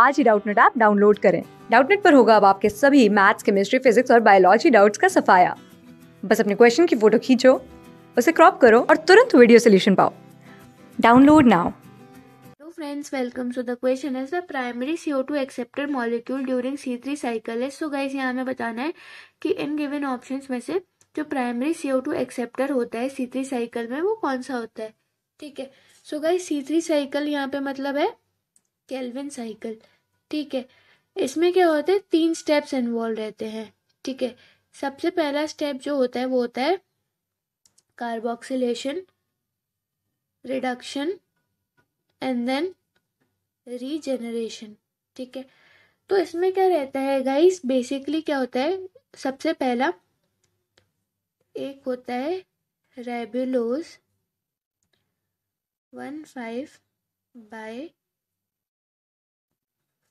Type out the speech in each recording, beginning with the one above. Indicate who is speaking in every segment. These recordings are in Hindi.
Speaker 1: आज ही डाउटनेट ऐप डाउनलोड करें डाउटनेट पर होगा अब आपके सभी मैथ्स केमिस्ट्री फिजिक्स और बायोलॉजी डाउट्स का सफाया बस अपने क्वेश्चन की फोटो खींचो उसे क्रॉप करो और तुरंत वीडियो सोल्यूशन पाओ download now
Speaker 2: friends welcome so the question is the primary co2 acceptor molecule during c3 cycle is so guys यहाँ हमें बताना है कि इन गिवन ऑप्शंस में से जो प्राइमरी टू एक्सेप्टर होता है सी थ्री साइकिल में वो कौन सा होता है ठीक है सो गाइस थ्री साइकिल यहाँ पे मतलब है केल्विन साइकिल ठीक है इसमें क्या होता है तीन स्टेप्स इन्वॉल्व रहते हैं ठीक है सबसे पहला स्टेप जो होता है वो होता है carboxylation reduction and then regeneration ठीक है तो इसमें क्या रहता है गाइस बेसिकली क्या होता है सबसे पहला एक होता है ribulose one five 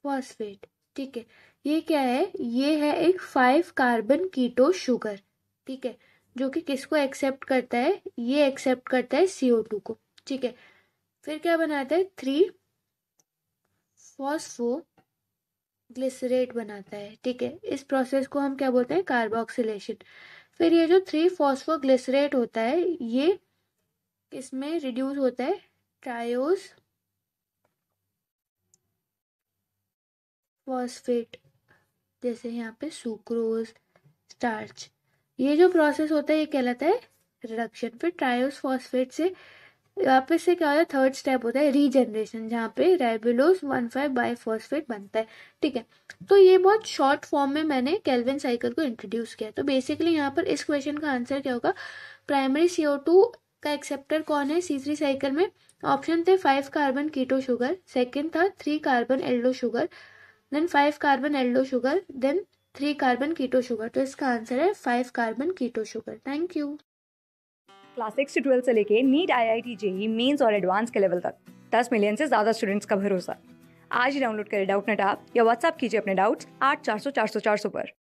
Speaker 2: bisphosphate ठीक है ये क्या है ये है एक फाइव कार्बन कीटो शुगर ठीक है जो कि किसको एक्सेप्ट करता है ये एक्सेप्ट करता है सीओ टू को ठीक है फिर क्या बनाता है थ्री फॉस्फो ग्लिसरेट बनाता है ठीक है इस प्रोसेस को हम क्या बोलते हैं कार्बोक्सिलेशन फिर ये जो थ्री फॉस्फो ग्लिसरेट होता है ये किसमें रिड्यूस होता है ट्रायोस फॉस्फेट जैसे यहाँ पे सुक्रोज स्टार्च ये जो प्रोसेस होता है ये कहलाता है रिडक्शन फिर ट्रायोस फॉस्फेट से वापस से क्या होता है थर्ड स्टेप होता है रीजनरेशन जहाँ पे ribulose one five bisphosphate बनता है ठीक है तो ये बहुत शॉर्ट फॉर्म में मैंने कैलविन साइकिल को इंट्रोड्यूस किया तो बेसिकली यहाँ पर इस क्वेश्चन का आंसर क्या होगा प्राइमरी सीओ टू का एक्सेप्टर कौन है सी थ्री साइकिल में ऑप्शन थे five carbon keto sugar second था three carbon aldo sugar then five carbon aldo sugar then three carbon keto sugar तो इसका आंसर है
Speaker 1: five carbon keto sugar thank you class six से ट्वेल्थ से लेके NEET I I T JEE Mains और एडवांस के लेवल तक दस मिलियन से ज्यादा स्टूडेंट्स का भरोसा आज ही डाउनलोड करें डाउट नेट आप या व्हाट्सअप कीजिए अपने डाउट्स आठ चार सौ चार सौ चार सौ पर